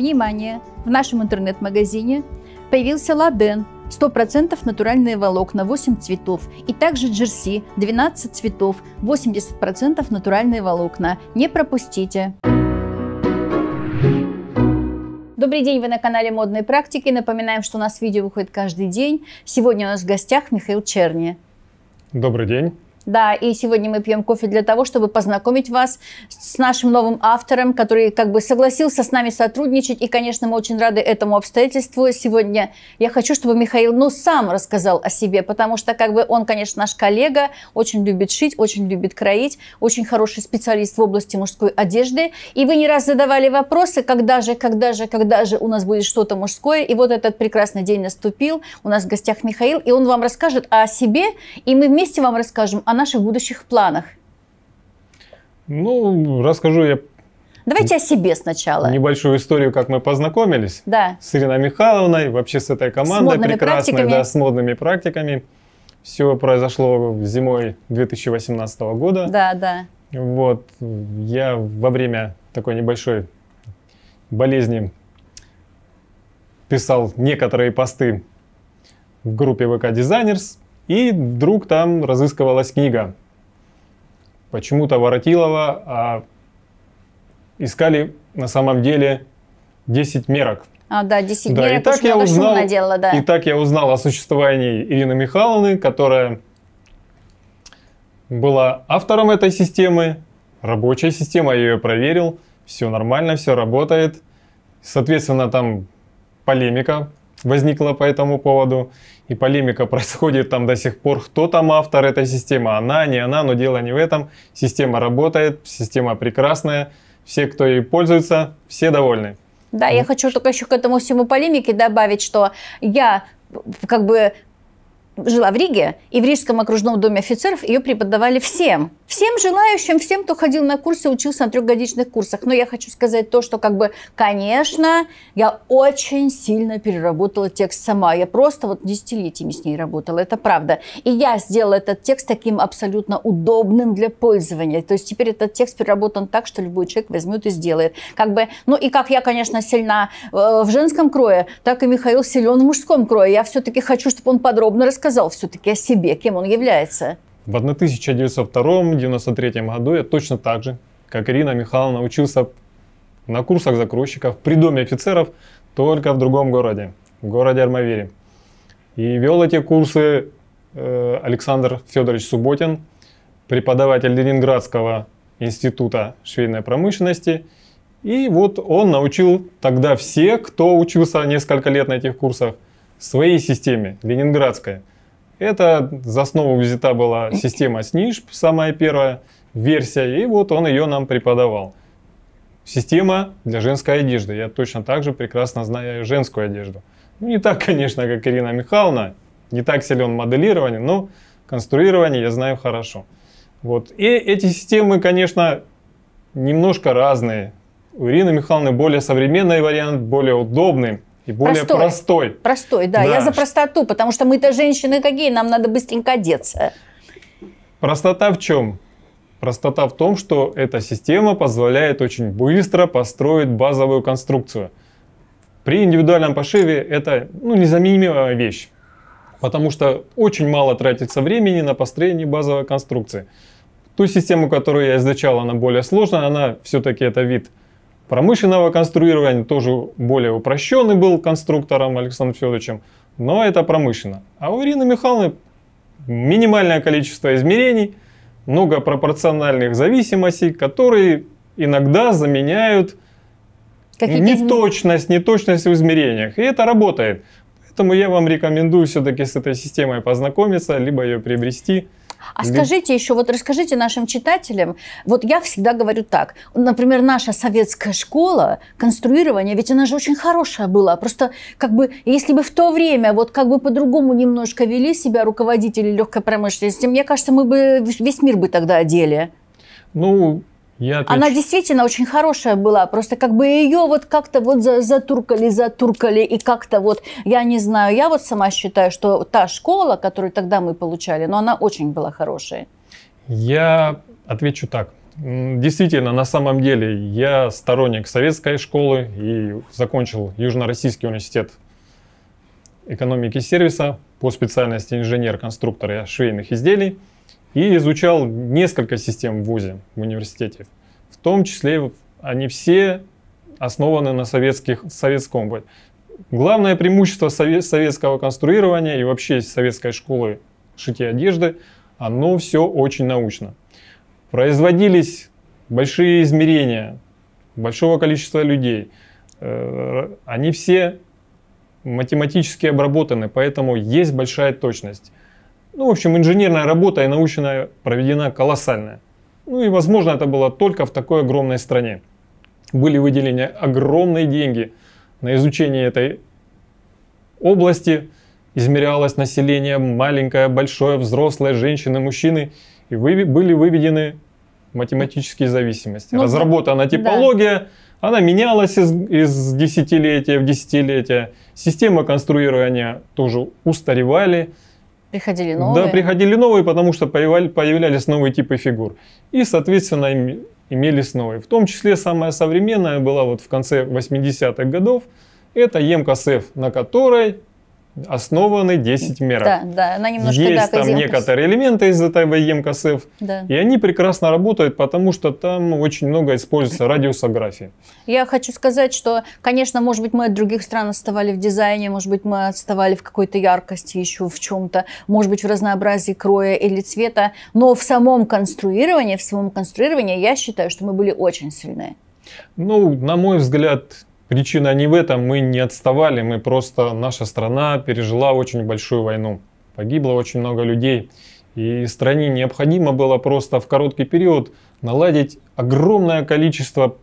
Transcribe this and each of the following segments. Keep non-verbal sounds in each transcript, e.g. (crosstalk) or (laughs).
Внимание! В нашем интернет-магазине появился ладен 100% натуральные волокна 8 цветов и также джерси 12 цветов 80% натуральные волокна. Не пропустите! Добрый день, вы на канале Модные практики. Напоминаем, что у нас видео выходит каждый день. Сегодня у нас в гостях Михаил Черни. Добрый день. Да, и сегодня мы пьем кофе для того, чтобы познакомить вас с нашим новым автором, который как бы согласился с нами сотрудничать. И, конечно, мы очень рады этому обстоятельству. Сегодня я хочу, чтобы Михаил, ну, сам рассказал о себе, потому что как бы он, конечно, наш коллега, очень любит шить, очень любит кроить, очень хороший специалист в области мужской одежды. И вы не раз задавали вопросы, когда же, когда же, когда же у нас будет что-то мужское. И вот этот прекрасный день наступил. У нас в гостях Михаил, и он вам расскажет о себе, и мы вместе вам расскажем о наших будущих планах? Ну, расскажу я Давайте о себе сначала. Небольшую историю, как мы познакомились да. с Ириной Михайловной, вообще с этой командой с прекрасной, практиками. да, с модными практиками. Все произошло зимой 2018 года. Да, да. Вот, я во время такой небольшой болезни писал некоторые посты в группе VK Designers. И вдруг там разыскивалась книга. Почему-то Воротилова а, искали на самом деле 10 мерок. А, да, 10 да, мерок, и так я узнал, делала, да. И так я узнал о существовании Ирины Михайловны, которая была автором этой системы, рабочая система, я ее проверил, все нормально, все работает. Соответственно, там полемика возникла по этому поводу. И полемика (laughs) происходит там до сих пор, кто там автор этой системы, она, не она, но дело не в этом. Система работает, система прекрасная, все, кто ей пользуется, все довольны. Да, я ну. хочу только еще к этому всему полемике добавить, что я как бы жила в Риге, и в Рижском окружном доме офицеров ее преподавали всем. Всем желающим, всем, кто ходил на курсы, учился на трехгодичных курсах. Но я хочу сказать то, что, как бы, конечно, я очень сильно переработала текст сама. Я просто вот десятилетиями с ней работала, это правда. И я сделала этот текст таким абсолютно удобным для пользования. То есть теперь этот текст переработан так, что любой человек возьмет и сделает. Как бы, ну и как я, конечно, сильна э, в женском крое, так и Михаил силен в мужском крое. Я все-таки хочу, чтобы он подробно рассказал сказал все-таки о себе, кем он является? В 1902-1993 году я точно так же, как Ирина Михайловна, учился на курсах закройщиков при доме офицеров, только в другом городе, в городе Армавире. И вел эти курсы э, Александр Федорович Субботин, преподаватель Ленинградского института швейной промышленности. И вот он научил тогда все, кто учился несколько лет на этих курсах, своей системе, ленинградской. Это за основу визита была система СНИШП, самая первая версия, и вот он ее нам преподавал. Система для женской одежды. Я точно так же прекрасно знаю женскую одежду. Ну, не так, конечно, как Ирина Михайловна, не так силен моделирование, но конструирование я знаю хорошо. Вот. И эти системы, конечно, немножко разные. У Ирины Михайловны более современный вариант, более удобный и более простой. Простой, простой да. да. Я за простоту, потому что мы-то женщины какие, нам надо быстренько одеться. Простота в чем? Простота в том, что эта система позволяет очень быстро построить базовую конструкцию. При индивидуальном пошиве это ну, незаменимая вещь, потому что очень мало тратится времени на построение базовой конструкции. Ту систему, которую я изучал, она более сложная, она все-таки это вид промышленного конструирования, тоже более упрощенный был конструктором Александром Федоровичем, но это промышленно. А у Ирины Михайловны минимальное количество измерений, много пропорциональных зависимостей, которые иногда заменяют неточность, неточность в измерениях. И это работает. Поэтому я вам рекомендую все-таки с этой системой познакомиться, либо ее приобрести. А скажите еще, вот расскажите нашим читателям, вот я всегда говорю так, например, наша советская школа конструирования, ведь она же очень хорошая была, просто как бы, если бы в то время вот как бы по-другому немножко вели себя руководители легкой промышленности, мне кажется, мы бы весь мир бы тогда одели. Ну, я отвеч... Она действительно очень хорошая была, просто как бы ее вот как-то вот затуркали, затуркали, и как-то вот, я не знаю, я вот сама считаю, что та школа, которую тогда мы получали, но она очень была хорошая. Я отвечу так. Действительно, на самом деле, я сторонник советской школы и закончил Южно-Российский университет экономики и сервиса по специальности инженер-конструктор швейных изделий – и изучал несколько систем в ВУЗе, в университете. В том числе они все основаны на советских, советском. Главное преимущество советского конструирования и вообще советской школы шитья одежды, оно все очень научно. Производились большие измерения большого количества людей. Э, они все математически обработаны, поэтому есть большая точность. Ну, в общем, инженерная работа и научная проведена колоссальная. Ну и, возможно, это было только в такой огромной стране. Были выделены огромные деньги на изучение этой области. Измерялось население маленькое, большое, взрослое, женщины, мужчины. И вы, были выведены математические зависимости. Ну, Разработана типология, да. она менялась из, из десятилетия в десятилетие. Системы конструирования тоже устаревали. Приходили новые? Да, приходили новые, потому что появлялись новые типы фигур. И, соответственно, имелись новые. В том числе самая современная была вот в конце 80-х годов. Это ЕМК-СЭФ, на которой основаны 10 мер. Да, да, она немножко Есть там емкость. некоторые элементы из этого емкосев, да. и они прекрасно работают, потому что там очень много используется радиусографии. Я хочу сказать, что, конечно, может быть, мы от других стран отставали в дизайне, может быть, мы отставали в какой-то яркости еще в чем-то, может быть, в разнообразии кроя или цвета, но в самом конструировании, в самом конструировании я считаю, что мы были очень сильны. Ну, на мой взгляд, Причина не в этом, мы не отставали, мы просто, наша страна пережила очень большую войну. Погибло очень много людей. И стране необходимо было просто в короткий период наладить огромное количество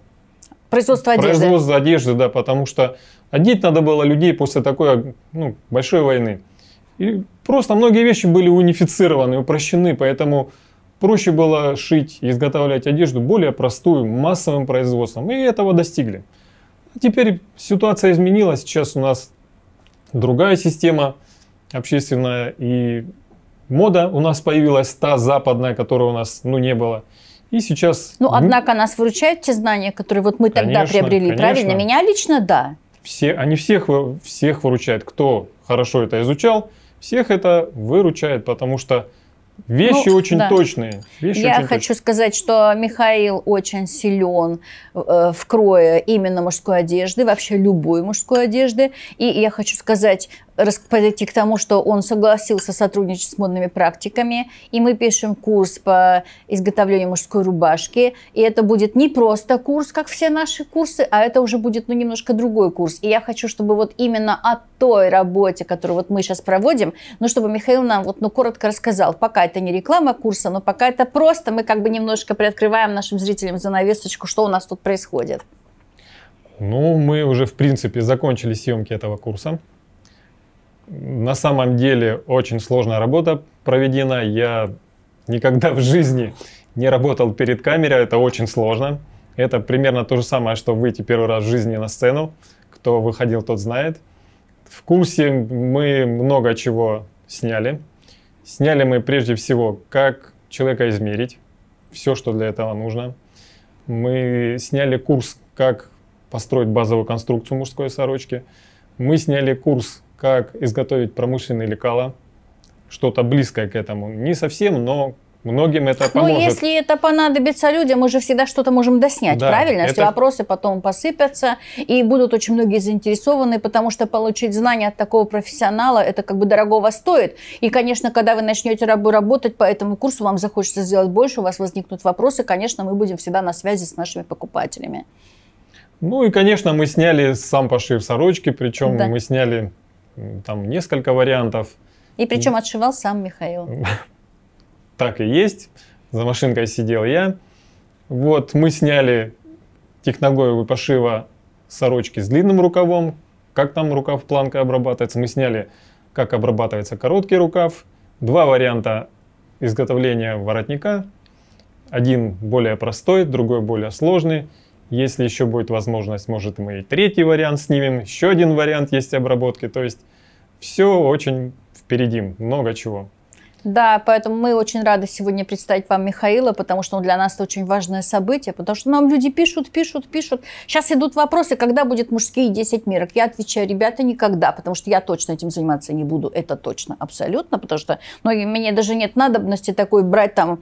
производства одежды. Производство одежды, да, потому что одеть надо было людей после такой ну, большой войны. И просто многие вещи были унифицированы, упрощены, поэтому проще было шить и изготовлять одежду более простую, массовым производством. И этого достигли. Теперь ситуация изменилась. Сейчас у нас другая система общественная и мода у нас появилась, та западная, которая у нас ну, не было. И сейчас... Ну, однако нас выручают те знания, которые вот мы конечно, тогда приобрели, конечно. правильно? Меня лично, да. Все, они всех, всех выручают. Кто хорошо это изучал, всех это выручает, потому что Вещи ну, очень да. точные. Вещи Я очень хочу точные. сказать, что Михаил очень силен э, в крое именно мужской одежды, вообще любой мужской одежды. И я хочу сказать, подойти к тому, что он согласился сотрудничать с модными практиками, и мы пишем курс по изготовлению мужской рубашки, и это будет не просто курс, как все наши курсы, а это уже будет ну, немножко другой курс. И я хочу, чтобы вот именно о той работе, которую вот мы сейчас проводим, ну, чтобы Михаил нам вот ну, коротко рассказал. Пока это не реклама курса, но пока это просто мы как бы немножко приоткрываем нашим зрителям занавесочку, что у нас тут происходит. Ну, мы уже, в принципе, закончили съемки этого курса. На самом деле очень сложная работа проведена. Я никогда в жизни не работал перед камерой, это очень сложно. Это примерно то же самое, что выйти первый раз в жизни на сцену. Кто выходил, тот знает. В курсе мы много чего сняли. Сняли мы прежде всего, как человека измерить, все, что для этого нужно. Мы сняли курс, как построить базовую конструкцию мужской сорочки. Мы сняли курс, как изготовить промышленные лекала, что-то близкое к этому. Не совсем, но Многим это ну, поможет. Ну, если это понадобится людям, мы же всегда что-то можем доснять, да, правильно? Это... Если вопросы потом посыпятся, и будут очень многие заинтересованы, потому что получить знания от такого профессионала, это как бы дорогого стоит. И, конечно, когда вы начнете работать по этому курсу, вам захочется сделать больше, у вас возникнут вопросы, конечно, мы будем всегда на связи с нашими покупателями. Ну и, конечно, мы сняли сам пошив сорочки, причем да. мы сняли там несколько вариантов. И причем отшивал сам Михаил. (laughs) Так и есть. За машинкой сидел я. Вот мы сняли технологию пошива сорочки с длинным рукавом, как там рукав планкой обрабатывается. Мы сняли, как обрабатывается короткий рукав. Два варианта изготовления воротника. Один более простой, другой более сложный. Если еще будет возможность, может мы и третий вариант снимем, еще один вариант есть обработки. То есть все очень впереди, много чего. Да, поэтому мы очень рады сегодня представить вам Михаила, потому что для нас это очень важное событие, потому что нам люди пишут, пишут, пишут. Сейчас идут вопросы, когда будет мужские 10 мерок. Я отвечаю, ребята, никогда, потому что я точно этим заниматься не буду, это точно, абсолютно, потому что ну, мне даже нет надобности такой брать там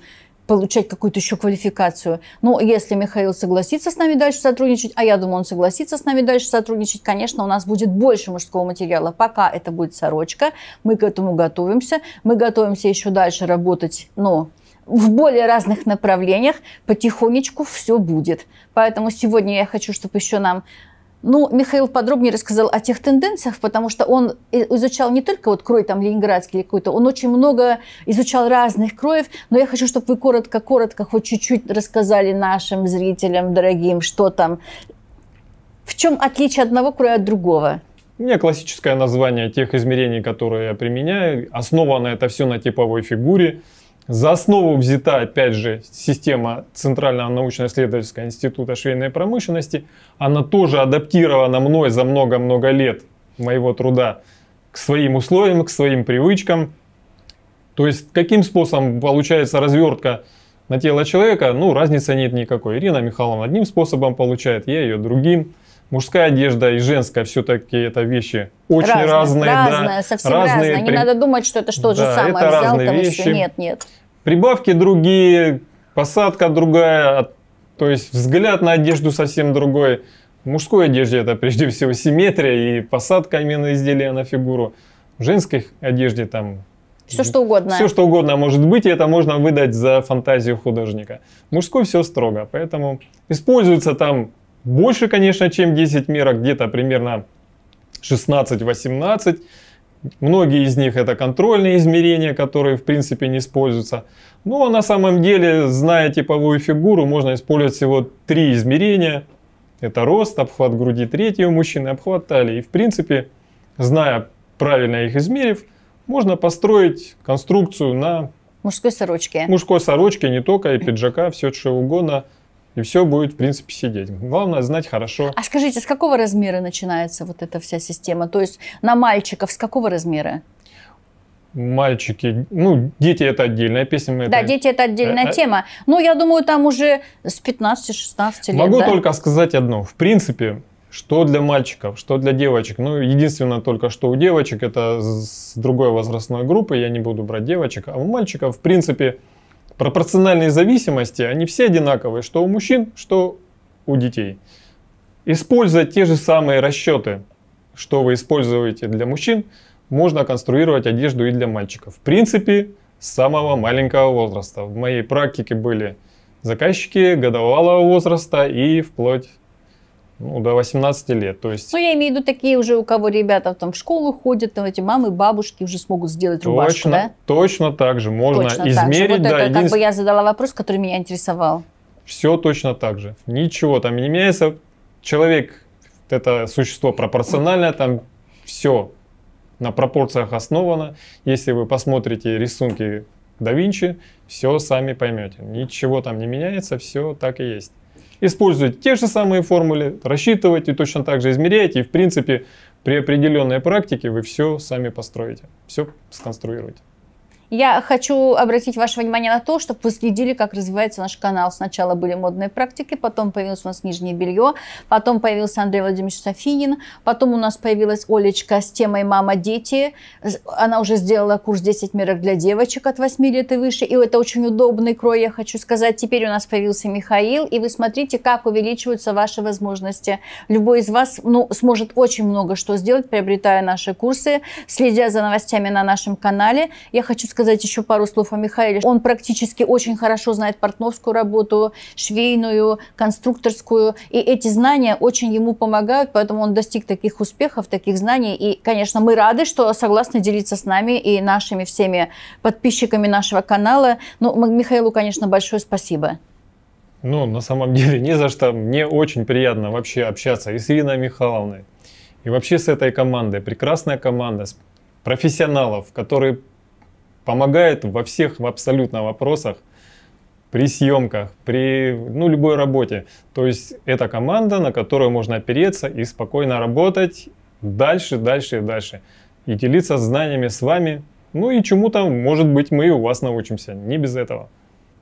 получать какую-то еще квалификацию. Но ну, если Михаил согласится с нами дальше сотрудничать, а я думаю, он согласится с нами дальше сотрудничать, конечно, у нас будет больше мужского материала. Пока это будет сорочка, мы к этому готовимся. Мы готовимся еще дальше работать, но в более разных направлениях потихонечку все будет. Поэтому сегодня я хочу, чтобы еще нам ну, Михаил подробнее рассказал о тех тенденциях, потому что он изучал не только вот крой там ленинградский или какой-то, он очень много изучал разных кроев, но я хочу, чтобы вы коротко-коротко хоть чуть-чуть рассказали нашим зрителям, дорогим, что там, в чем отличие одного кроя от другого? У меня классическое название тех измерений, которые я применяю. Основано это все на типовой фигуре. За основу взята, опять же, система Центрального научно-исследовательского института швейной промышленности. Она тоже адаптирована мной за много-много лет моего труда к своим условиям, к своим привычкам. То есть, каким способом получается развертка на тело человека, ну, разницы нет никакой. Ирина Михайловна одним способом получает, я ее другим мужская одежда и женская все-таки это вещи очень разные. Разные, разные да, совсем разные. разные. Не надо думать, что это что да, же самое. Это Взял разные вещи. Нет, нет. Прибавки другие, посадка другая, а, то есть взгляд на одежду совсем другой. В мужской одежде это прежде всего симметрия и посадка именно изделия на фигуру. В женской одежде там все что угодно. Все что угодно может быть, и это можно выдать за фантазию художника. Мужской все строго, поэтому используется там больше, конечно, чем 10 мерок, где-то примерно 16-18. Многие из них это контрольные измерения, которые в принципе не используются. Но ну, а на самом деле, зная типовую фигуру, можно использовать всего три измерения. Это рост, обхват груди третьего мужчины, обхват талии. И в принципе, зная правильно их измерив, можно построить конструкцию на... Мужской сорочке. Мужской сорочке, не только, и пиджака, все что угодно – и все будет, в принципе, сидеть. Главное знать хорошо. А скажите, с какого размера начинается вот эта вся система? То есть на мальчиков с какого размера? мальчики, ну, дети это отдельная песня. Мы да, это... дети это отдельная а, тема. Ну, я думаю, там уже с 15-16 лет. Могу да? только сказать одно. В принципе, что для мальчиков, что для девочек. Ну, единственное только, что у девочек это с другой возрастной группы, я не буду брать девочек, а у мальчиков, в принципе, пропорциональные зависимости, они все одинаковые, что у мужчин, что у детей. Используя те же самые расчеты, что вы используете для мужчин, можно конструировать одежду и для мальчиков. В принципе, с самого маленького возраста. В моей практике были заказчики годовалого возраста и вплоть ну, до 18 лет, то есть... Ну, я имею в виду такие уже, у кого ребята там в школу ходят, там эти мамы, бабушки уже смогут сделать рубашку, точно, да? Точно так же, можно точно измерить, так же. Вот да, это единствен... как бы я задала вопрос, который меня интересовал. Все точно так же, ничего там не меняется, человек, это существо пропорциональное, там все на пропорциях основано. Если вы посмотрите рисунки да Винчи, все сами поймете. Ничего там не меняется, все так и есть. Использовать те же самые формулы, рассчитывать и точно так же измеряйте. И в принципе при определенной практике вы все сами построите, все сконструируете. Я хочу обратить ваше внимание на то, чтобы вы следили, как развивается наш канал. Сначала были модные практики, потом появилось у нас нижнее белье, потом появился Андрей Владимирович Софинин, потом у нас появилась Олечка с темой «Мама-дети». Она уже сделала курс «10 мерок для девочек от 8 лет и выше». И это очень удобный крой, я хочу сказать. Теперь у нас появился Михаил, и вы смотрите, как увеличиваются ваши возможности. Любой из вас ну, сможет очень много что сделать, приобретая наши курсы, следя за новостями на нашем канале. Я хочу сказать, сказать еще пару слов о Михаиле. Он практически очень хорошо знает портновскую работу, швейную, конструкторскую. И эти знания очень ему помогают, поэтому он достиг таких успехов, таких знаний. И, конечно, мы рады, что согласны делиться с нами и нашими всеми подписчиками нашего канала. Ну, Михаилу, конечно, большое спасибо. Ну, на самом деле, не за что. Мне очень приятно вообще общаться и с Ириной Михайловной, и вообще с этой командой. Прекрасная команда профессионалов, которые помогает во всех абсолютно вопросах, при съемках, при ну, любой работе. То есть это команда, на которую можно опереться и спокойно работать дальше, дальше и дальше. И делиться знаниями с вами. Ну и чему-то, может быть, мы у вас научимся. Не без этого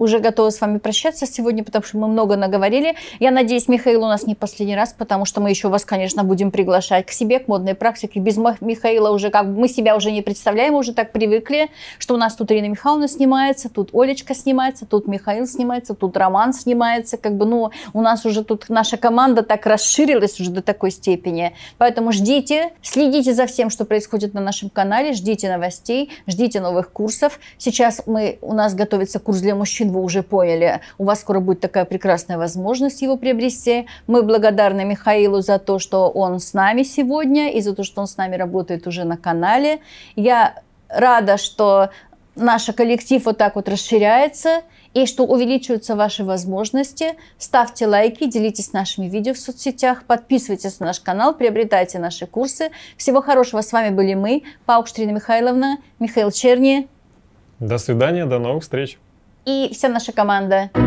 уже готова с вами прощаться сегодня, потому что мы много наговорили. Я надеюсь, Михаил у нас не последний раз, потому что мы еще вас, конечно, будем приглашать к себе, к модной практике. Без Михаила уже как мы себя уже не представляем, уже так привыкли, что у нас тут Ирина Михайловна снимается, тут Олечка снимается, тут Михаил снимается, тут Роман снимается. Как бы, ну, у нас уже тут наша команда так расширилась уже до такой степени. Поэтому ждите, следите за всем, что происходит на нашем канале, ждите новостей, ждите новых курсов. Сейчас мы, у нас готовится курс для мужчин вы уже поняли, у вас скоро будет такая прекрасная возможность его приобрести. Мы благодарны Михаилу за то, что он с нами сегодня и за то, что он с нами работает уже на канале. Я рада, что наш коллектив вот так вот расширяется и что увеличиваются ваши возможности. Ставьте лайки, делитесь нашими видео в соцсетях, подписывайтесь на наш канал, приобретайте наши курсы. Всего хорошего. С вами были мы, Паукштрина Михайловна, Михаил Черни. До свидания, до новых встреч и вся наша команда.